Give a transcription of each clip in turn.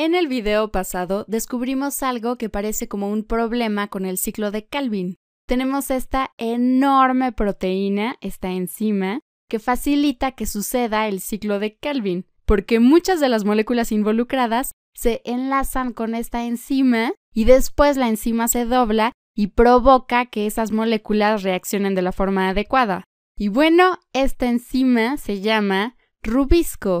En el video pasado descubrimos algo que parece como un problema con el ciclo de Calvin. Tenemos esta enorme proteína, esta enzima, que facilita que suceda el ciclo de Calvin, porque muchas de las moléculas involucradas se enlazan con esta enzima y después la enzima se dobla y provoca que esas moléculas reaccionen de la forma adecuada. Y bueno, esta enzima se llama rubisco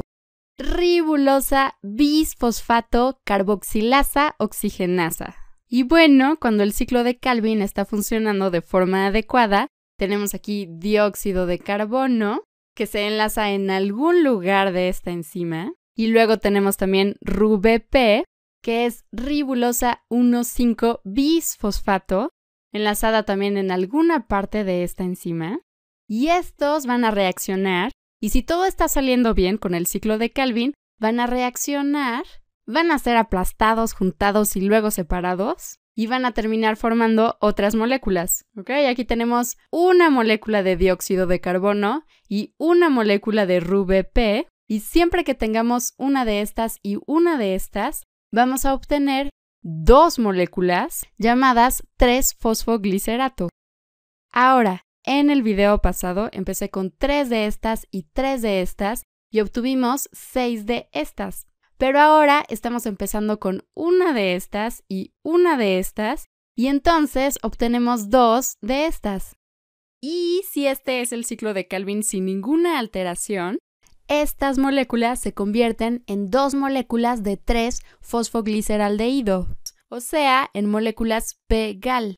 ribulosa bisfosfato carboxilasa oxigenasa. Y bueno, cuando el ciclo de Calvin está funcionando de forma adecuada, tenemos aquí dióxido de carbono que se enlaza en algún lugar de esta enzima. Y luego tenemos también RUBP, que es ribulosa 1,5 bisfosfato, enlazada también en alguna parte de esta enzima. Y estos van a reaccionar y si todo está saliendo bien con el ciclo de Calvin, van a reaccionar, van a ser aplastados, juntados y luego separados, y van a terminar formando otras moléculas. ¿Ok? Aquí tenemos una molécula de dióxido de carbono y una molécula de RuBP, y siempre que tengamos una de estas y una de estas, vamos a obtener dos moléculas llamadas 3-fosfoglicerato. Ahora, en el video pasado empecé con 3 de estas y 3 de estas y obtuvimos 6 de estas. Pero ahora estamos empezando con una de estas y una de estas y entonces obtenemos 2 de estas. Y si este es el ciclo de Calvin sin ninguna alteración, estas moléculas se convierten en dos moléculas de 3 fosfogliceraldehído, o sea, en moléculas P-gal.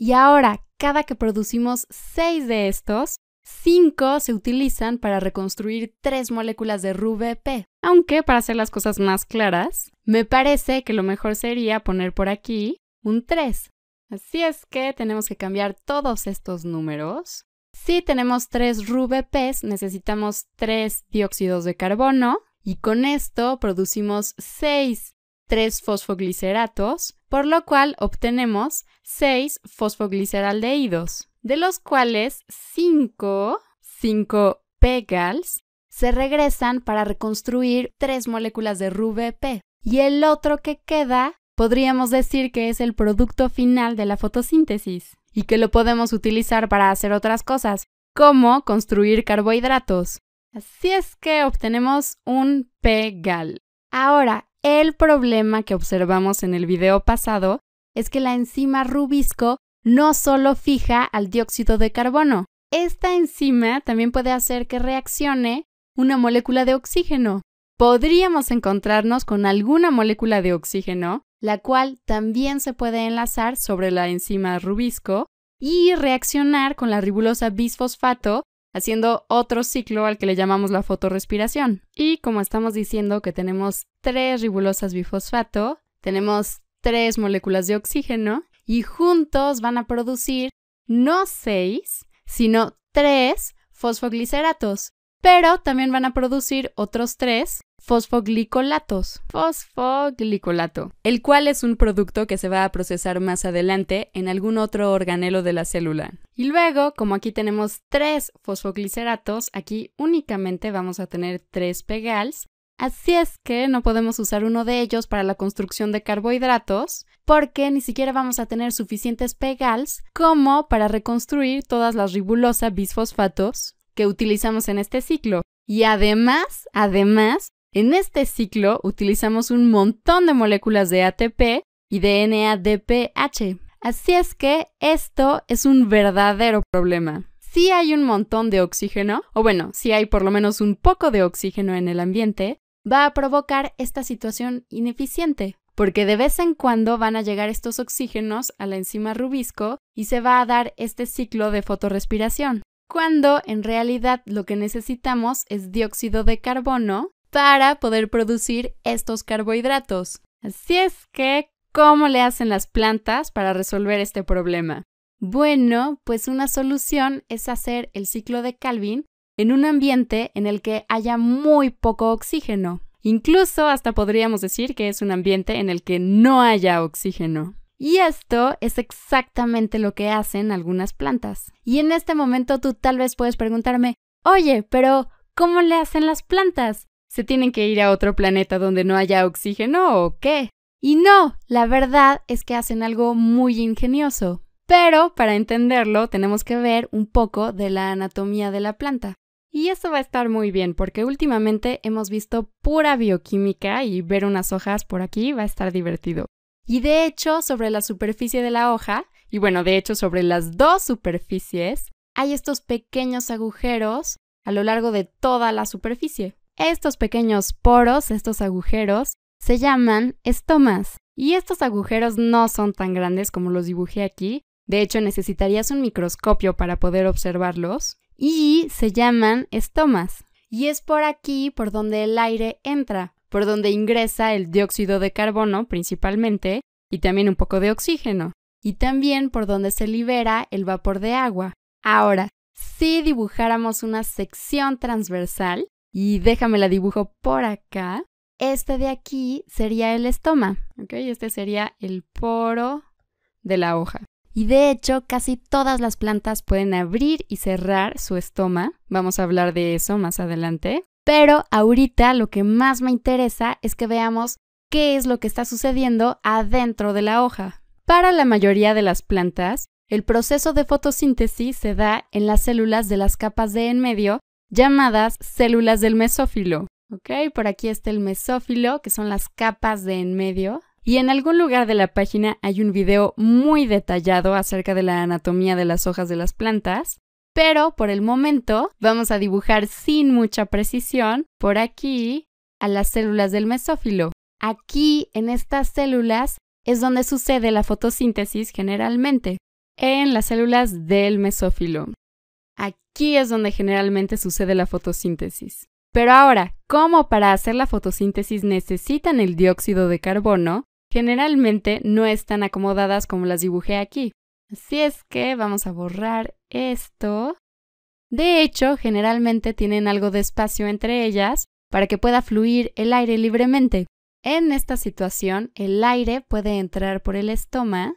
Y ahora, cada que producimos 6 de estos, 5 se utilizan para reconstruir 3 moléculas de RUBP. Aunque, para hacer las cosas más claras, me parece que lo mejor sería poner por aquí un 3. Así es que tenemos que cambiar todos estos números. Si tenemos 3 RUBPs, necesitamos 3 dióxidos de carbono y con esto producimos 6 3 fosfogliceratos, por lo cual obtenemos 6 fosfogliceraldehídos, de los cuales 5, 5 pegals, se regresan para reconstruir 3 moléculas de RUBP. Y el otro que queda, podríamos decir que es el producto final de la fotosíntesis y que lo podemos utilizar para hacer otras cosas, como construir carbohidratos. Así es que obtenemos un PEGAL. Ahora, el problema que observamos en el video pasado es que la enzima rubisco no solo fija al dióxido de carbono, esta enzima también puede hacer que reaccione una molécula de oxígeno. Podríamos encontrarnos con alguna molécula de oxígeno, la cual también se puede enlazar sobre la enzima rubisco y reaccionar con la ribulosa bisfosfato haciendo otro ciclo al que le llamamos la fotorrespiración. Y como estamos diciendo que tenemos tres ribulosas bifosfato, tenemos tres moléculas de oxígeno y juntos van a producir no seis, sino tres fosfogliceratos, pero también van a producir otros tres fosfoglicolatos, fosfoglicolato, el cual es un producto que se va a procesar más adelante en algún otro organelo de la célula. Y luego, como aquí tenemos tres fosfogliceratos, aquí únicamente vamos a tener tres pegals, así es que no podemos usar uno de ellos para la construcción de carbohidratos, porque ni siquiera vamos a tener suficientes pegals como para reconstruir todas las ribulosa bisfosfatos que utilizamos en este ciclo. Y además, además, en este ciclo utilizamos un montón de moléculas de ATP y de NADPH. Así es que esto es un verdadero problema. Si hay un montón de oxígeno, o bueno, si hay por lo menos un poco de oxígeno en el ambiente, va a provocar esta situación ineficiente, porque de vez en cuando van a llegar estos oxígenos a la enzima rubisco y se va a dar este ciclo de fotorespiración. cuando en realidad lo que necesitamos es dióxido de carbono para poder producir estos carbohidratos. Así es que, ¿cómo le hacen las plantas para resolver este problema? Bueno, pues una solución es hacer el ciclo de Calvin en un ambiente en el que haya muy poco oxígeno. Incluso hasta podríamos decir que es un ambiente en el que no haya oxígeno. Y esto es exactamente lo que hacen algunas plantas. Y en este momento tú tal vez puedes preguntarme, oye, pero ¿cómo le hacen las plantas? ¿Se tienen que ir a otro planeta donde no haya oxígeno o qué? Y no, la verdad es que hacen algo muy ingenioso. Pero para entenderlo tenemos que ver un poco de la anatomía de la planta. Y eso va a estar muy bien porque últimamente hemos visto pura bioquímica y ver unas hojas por aquí va a estar divertido. Y de hecho, sobre la superficie de la hoja, y bueno, de hecho sobre las dos superficies, hay estos pequeños agujeros a lo largo de toda la superficie. Estos pequeños poros, estos agujeros, se llaman estomas. Y estos agujeros no son tan grandes como los dibujé aquí. De hecho, necesitarías un microscopio para poder observarlos. Y se llaman estomas. Y es por aquí por donde el aire entra, por donde ingresa el dióxido de carbono principalmente, y también un poco de oxígeno, y también por donde se libera el vapor de agua. Ahora, si dibujáramos una sección transversal, y déjame la dibujo por acá. Este de aquí sería el estoma, Este sería el poro de la hoja. Y de hecho, casi todas las plantas pueden abrir y cerrar su estoma. Vamos a hablar de eso más adelante. Pero ahorita lo que más me interesa es que veamos qué es lo que está sucediendo adentro de la hoja. Para la mayoría de las plantas, el proceso de fotosíntesis se da en las células de las capas de en medio llamadas células del mesófilo. ¿Ok? Por aquí está el mesófilo, que son las capas de en medio. Y en algún lugar de la página hay un video muy detallado acerca de la anatomía de las hojas de las plantas. Pero por el momento vamos a dibujar sin mucha precisión por aquí a las células del mesófilo. Aquí, en estas células, es donde sucede la fotosíntesis generalmente, en las células del mesófilo. Aquí es donde generalmente sucede la fotosíntesis. Pero ahora, ¿cómo para hacer la fotosíntesis necesitan el dióxido de carbono, generalmente no están acomodadas como las dibujé aquí. Así es que vamos a borrar esto. De hecho, generalmente tienen algo de espacio entre ellas para que pueda fluir el aire libremente. En esta situación, el aire puede entrar por el estoma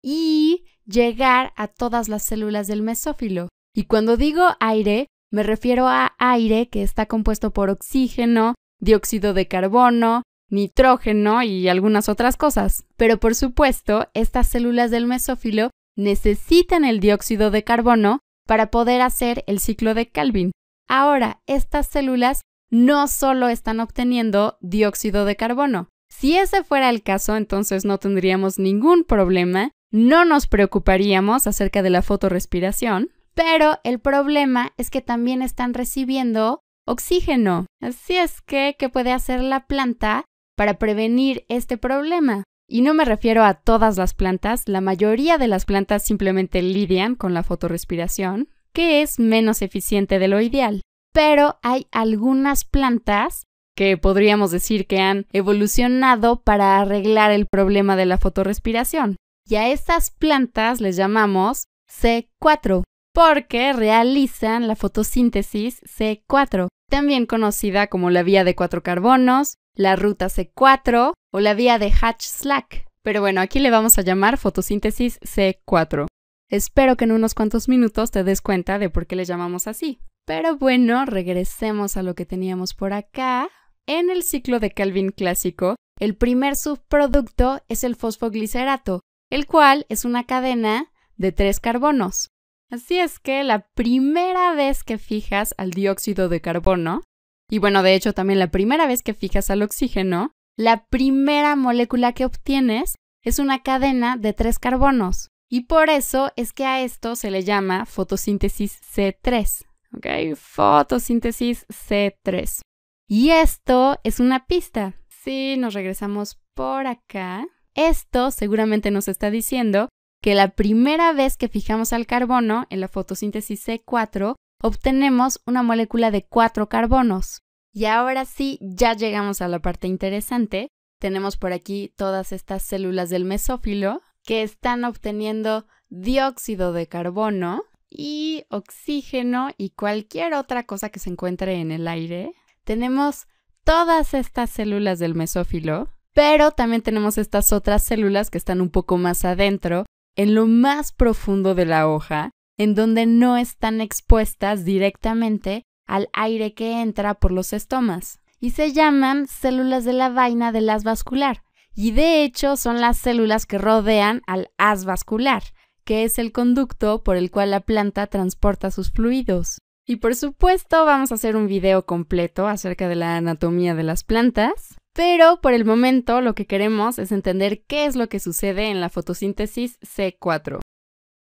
y llegar a todas las células del mesófilo. Y cuando digo aire, me refiero a aire que está compuesto por oxígeno, dióxido de carbono, nitrógeno y algunas otras cosas. Pero por supuesto, estas células del mesófilo necesitan el dióxido de carbono para poder hacer el ciclo de Calvin. Ahora, estas células no solo están obteniendo dióxido de carbono. Si ese fuera el caso, entonces no tendríamos ningún problema, no nos preocuparíamos acerca de la fotorrespiración, pero el problema es que también están recibiendo oxígeno. Así es que, ¿qué puede hacer la planta para prevenir este problema? Y no me refiero a todas las plantas, la mayoría de las plantas simplemente lidian con la fotorrespiración, que es menos eficiente de lo ideal. Pero hay algunas plantas que podríamos decir que han evolucionado para arreglar el problema de la fotorrespiración. Y a estas plantas les llamamos C4, porque realizan la fotosíntesis C4, también conocida como la vía de cuatro carbonos, la ruta C4 o la vía de Hatch-Slack. Pero bueno, aquí le vamos a llamar fotosíntesis C4. Espero que en unos cuantos minutos te des cuenta de por qué le llamamos así. Pero bueno, regresemos a lo que teníamos por acá. En el ciclo de Calvin clásico, el primer subproducto es el fosfoglicerato, el cual es una cadena de tres carbonos. Así es que la primera vez que fijas al dióxido de carbono, y bueno, de hecho también la primera vez que fijas al oxígeno, la primera molécula que obtienes es una cadena de tres carbonos. Y por eso es que a esto se le llama fotosíntesis C3. ¿Ok? Fotosíntesis C3. Y esto es una pista. Si nos regresamos por acá, esto seguramente nos está diciendo que la primera vez que fijamos al carbono en la fotosíntesis C4, obtenemos una molécula de cuatro carbonos. Y ahora sí, ya llegamos a la parte interesante. Tenemos por aquí todas estas células del mesófilo que están obteniendo dióxido de carbono y oxígeno y cualquier otra cosa que se encuentre en el aire. Tenemos todas estas células del mesófilo, pero también tenemos estas otras células que están un poco más adentro en lo más profundo de la hoja, en donde no están expuestas directamente al aire que entra por los estomas. Y se llaman células de la vaina del as vascular. Y de hecho son las células que rodean al haz vascular, que es el conducto por el cual la planta transporta sus fluidos. Y por supuesto vamos a hacer un video completo acerca de la anatomía de las plantas, pero por el momento lo que queremos es entender qué es lo que sucede en la fotosíntesis C4.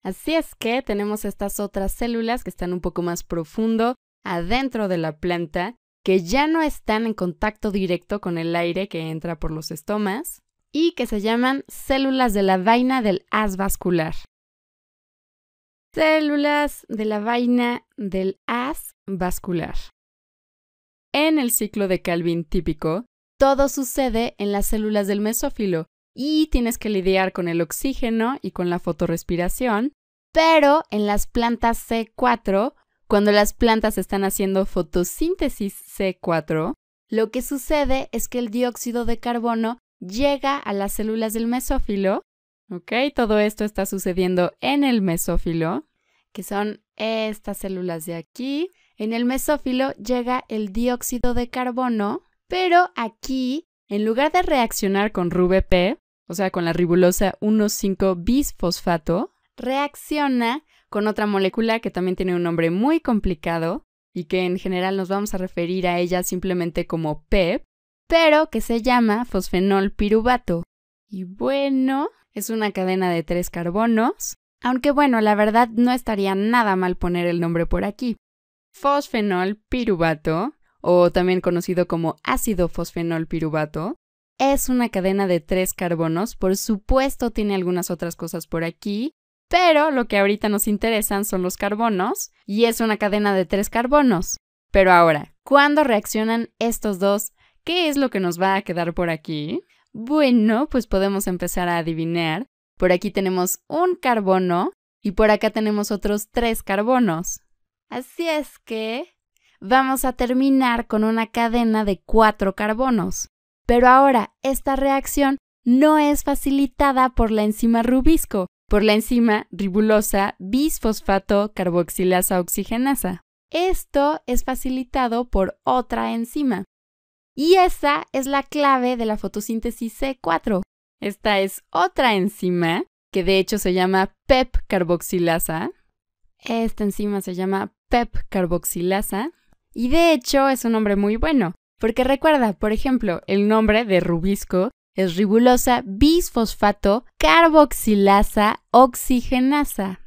Así es que tenemos estas otras células que están un poco más profundo adentro de la planta, que ya no están en contacto directo con el aire que entra por los estomas y que se llaman células de la vaina del as vascular. Células de la vaina del as vascular. En el ciclo de Calvin típico, todo sucede en las células del mesófilo y tienes que lidiar con el oxígeno y con la fotorrespiración, pero en las plantas C4, cuando las plantas están haciendo fotosíntesis C4, lo que sucede es que el dióxido de carbono llega a las células del mesófilo, ¿ok? Todo esto está sucediendo en el mesófilo, que son estas células de aquí. En el mesófilo llega el dióxido de carbono, pero aquí, en lugar de reaccionar con RuBP, o sea, con la ribulosa 1,5-bisfosfato, reacciona con otra molécula que también tiene un nombre muy complicado y que en general nos vamos a referir a ella simplemente como PEP, pero que se llama fosfenol piruvato. Y bueno, es una cadena de tres carbonos, aunque bueno, la verdad no estaría nada mal poner el nombre por aquí. Fosfenol pirubato o también conocido como ácido fosfenol es una cadena de tres carbonos. Por supuesto tiene algunas otras cosas por aquí, pero lo que ahorita nos interesan son los carbonos y es una cadena de tres carbonos. Pero ahora, ¿cuándo reaccionan estos dos? ¿Qué es lo que nos va a quedar por aquí? Bueno, pues podemos empezar a adivinar. Por aquí tenemos un carbono y por acá tenemos otros tres carbonos. Así es que vamos a terminar con una cadena de cuatro carbonos. Pero ahora, esta reacción no es facilitada por la enzima rubisco, por la enzima ribulosa bisfosfato carboxilasa oxigenasa. Esto es facilitado por otra enzima. Y esa es la clave de la fotosíntesis C4. Esta es otra enzima, que de hecho se llama PEP e carboxilasa. Esta enzima se llama PEP e carboxilasa y de hecho es un nombre muy bueno, porque recuerda, por ejemplo, el nombre de Rubisco es ribulosa bisfosfato carboxilasa oxigenasa.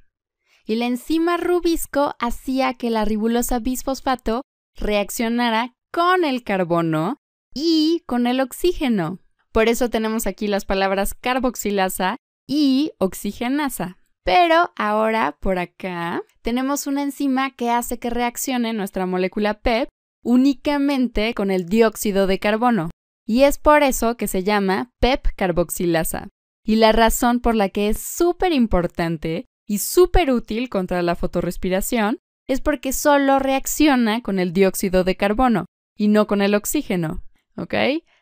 Y la enzima Rubisco hacía que la ribulosa bisfosfato reaccionara con el carbono y con el oxígeno. Por eso tenemos aquí las palabras carboxilasa y oxigenasa. Pero ahora, por acá, tenemos una enzima que hace que reaccione nuestra molécula PEP únicamente con el dióxido de carbono. Y es por eso que se llama PEP carboxilasa. Y la razón por la que es súper importante y súper útil contra la fotorrespiración es porque solo reacciona con el dióxido de carbono y no con el oxígeno, ¿ok?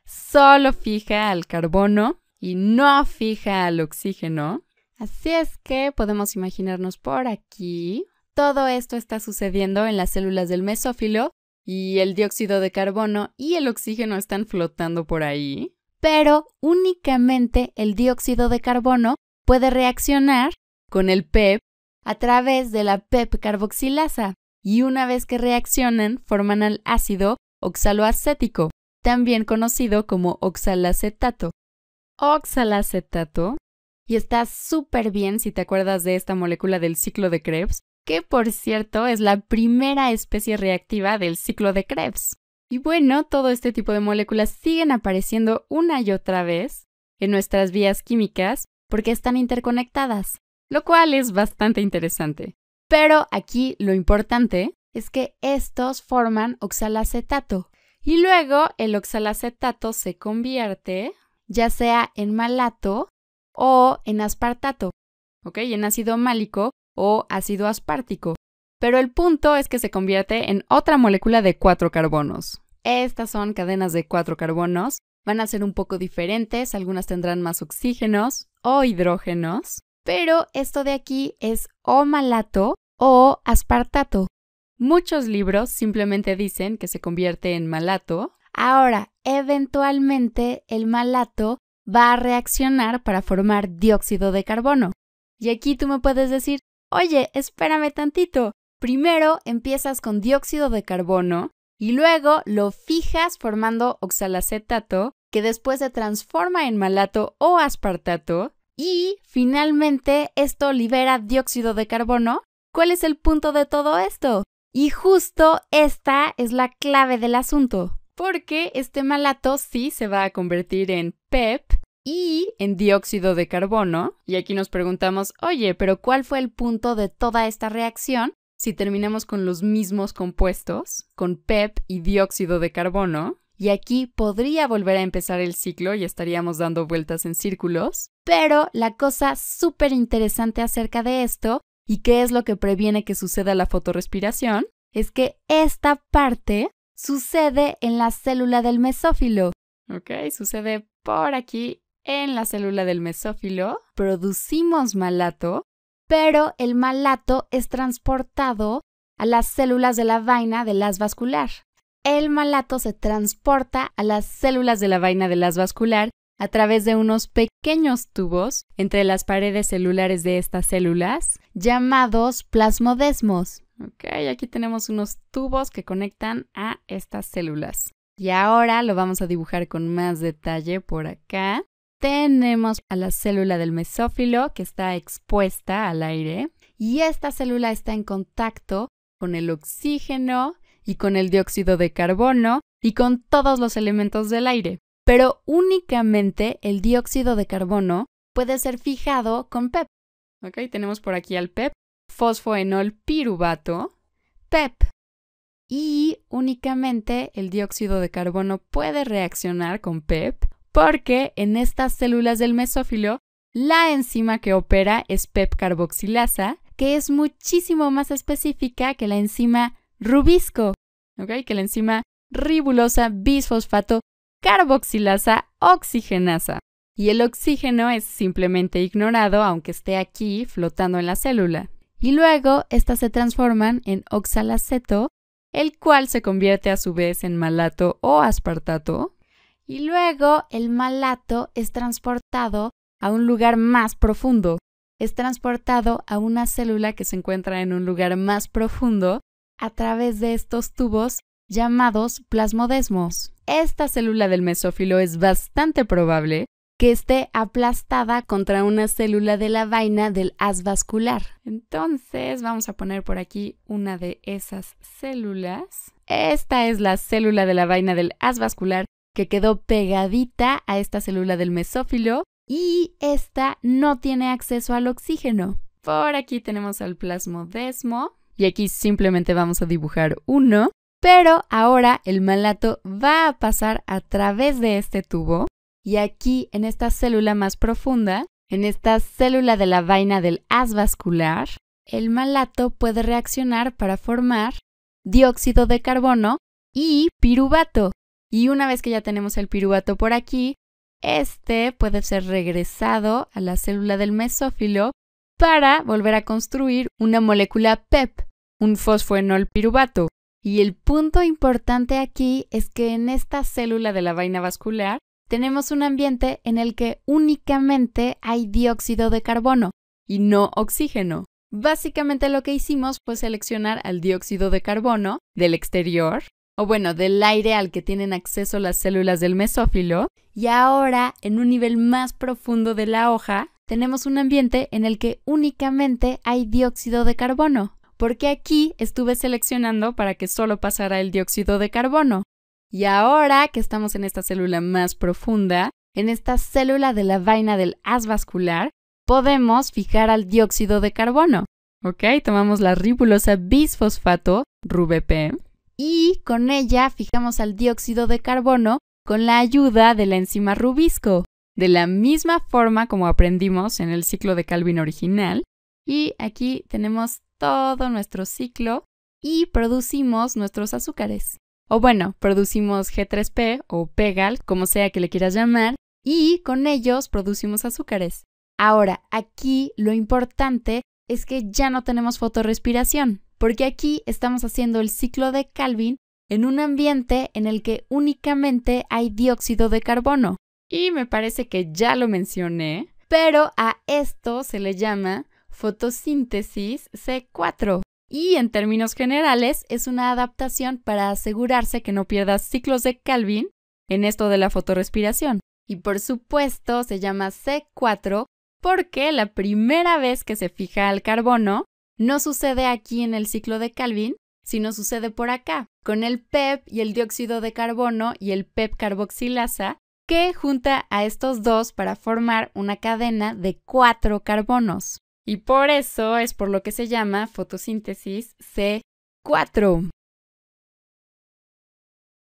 Solo fija al carbono y no fija al oxígeno Así es que podemos imaginarnos por aquí. Todo esto está sucediendo en las células del mesófilo y el dióxido de carbono y el oxígeno están flotando por ahí. Pero únicamente el dióxido de carbono puede reaccionar con el PEP a través de la PEP carboxilasa y una vez que reaccionan forman el ácido oxaloacético, también conocido como oxalacetato. Oxalacetato y está súper bien si te acuerdas de esta molécula del ciclo de Krebs, que por cierto es la primera especie reactiva del ciclo de Krebs. Y bueno, todo este tipo de moléculas siguen apareciendo una y otra vez en nuestras vías químicas porque están interconectadas, lo cual es bastante interesante. Pero aquí lo importante es que estos forman oxalacetato y luego el oxalacetato se convierte ya sea en malato o en aspartato, ¿ok? En ácido málico o ácido aspartico. Pero el punto es que se convierte en otra molécula de cuatro carbonos. Estas son cadenas de cuatro carbonos. Van a ser un poco diferentes, algunas tendrán más oxígenos o hidrógenos, pero esto de aquí es o malato o aspartato. Muchos libros simplemente dicen que se convierte en malato. Ahora, eventualmente el malato va a reaccionar para formar dióxido de carbono. Y aquí tú me puedes decir, oye, espérame tantito. Primero empiezas con dióxido de carbono y luego lo fijas formando oxalacetato, que después se transforma en malato o aspartato, y finalmente esto libera dióxido de carbono. ¿Cuál es el punto de todo esto? Y justo esta es la clave del asunto, porque este malato sí se va a convertir en PEP e y en dióxido de carbono. Y aquí nos preguntamos, oye, pero ¿cuál fue el punto de toda esta reacción? Si terminamos con los mismos compuestos, con PEP e y dióxido de carbono, y aquí podría volver a empezar el ciclo y estaríamos dando vueltas en círculos. Pero la cosa súper interesante acerca de esto, y qué es lo que previene que suceda la fotorespiración, es que esta parte sucede en la célula del mesófilo. Ok, sucede por aquí en la célula del mesófilo, producimos malato, pero el malato es transportado a las células de la vaina del as vascular. El malato se transporta a las células de la vaina del as vascular a través de unos pequeños tubos entre las paredes celulares de estas células llamados plasmodesmos. aquí tenemos unos tubos que conectan a estas células. Y ahora lo vamos a dibujar con más detalle por acá tenemos a la célula del mesófilo que está expuesta al aire y esta célula está en contacto con el oxígeno y con el dióxido de carbono y con todos los elementos del aire. Pero únicamente el dióxido de carbono puede ser fijado con PEP. E ok, tenemos por aquí al PEP, e fosfoenol PEP. E y únicamente el dióxido de carbono puede reaccionar con PEP porque en estas células del mesófilo la enzima que opera es PEP carboxilasa, que es muchísimo más específica que la enzima rubisco, que la enzima ribulosa bisfosfato carboxilasa oxigenasa. Y el oxígeno es simplemente ignorado aunque esté aquí flotando en la célula. Y luego estas se transforman en oxalaceto, el cual se convierte a su vez en malato o aspartato, y luego el malato es transportado a un lugar más profundo. Es transportado a una célula que se encuentra en un lugar más profundo a través de estos tubos llamados plasmodesmos. Esta célula del mesófilo es bastante probable que esté aplastada contra una célula de la vaina del as vascular. Entonces vamos a poner por aquí una de esas células. Esta es la célula de la vaina del as vascular que quedó pegadita a esta célula del mesófilo y esta no tiene acceso al oxígeno. Por aquí tenemos al plasmodesmo y aquí simplemente vamos a dibujar uno, pero ahora el malato va a pasar a través de este tubo y aquí en esta célula más profunda, en esta célula de la vaina del haz vascular, el malato puede reaccionar para formar dióxido de carbono y piruvato, y una vez que ya tenemos el piruvato por aquí, este puede ser regresado a la célula del mesófilo para volver a construir una molécula PEP, e un fosfoenol Y el punto importante aquí es que en esta célula de la vaina vascular tenemos un ambiente en el que únicamente hay dióxido de carbono y no oxígeno. Básicamente lo que hicimos fue seleccionar al dióxido de carbono del exterior o bueno, del aire al que tienen acceso las células del mesófilo, y ahora, en un nivel más profundo de la hoja, tenemos un ambiente en el que únicamente hay dióxido de carbono, porque aquí estuve seleccionando para que solo pasara el dióxido de carbono. Y ahora que estamos en esta célula más profunda, en esta célula de la vaina del haz vascular, podemos fijar al dióxido de carbono. ¿Ok? Tomamos la ribulosa bisfosfato, RuBP y con ella fijamos al dióxido de carbono con la ayuda de la enzima rubisco, de la misma forma como aprendimos en el ciclo de Calvin original. Y aquí tenemos todo nuestro ciclo y producimos nuestros azúcares. O bueno, producimos G3P o Pegal, como sea que le quieras llamar, y con ellos producimos azúcares. Ahora, aquí lo importante es que ya no tenemos fotorrespiración porque aquí estamos haciendo el ciclo de Calvin en un ambiente en el que únicamente hay dióxido de carbono. Y me parece que ya lo mencioné, pero a esto se le llama fotosíntesis C4. Y en términos generales es una adaptación para asegurarse que no pierdas ciclos de Calvin en esto de la fotorespiración. Y por supuesto se llama C4 porque la primera vez que se fija al carbono, no sucede aquí en el ciclo de Calvin, sino sucede por acá, con el PEP e y el dióxido de carbono y el PEP e carboxilasa, que junta a estos dos para formar una cadena de cuatro carbonos. Y por eso es por lo que se llama fotosíntesis C4.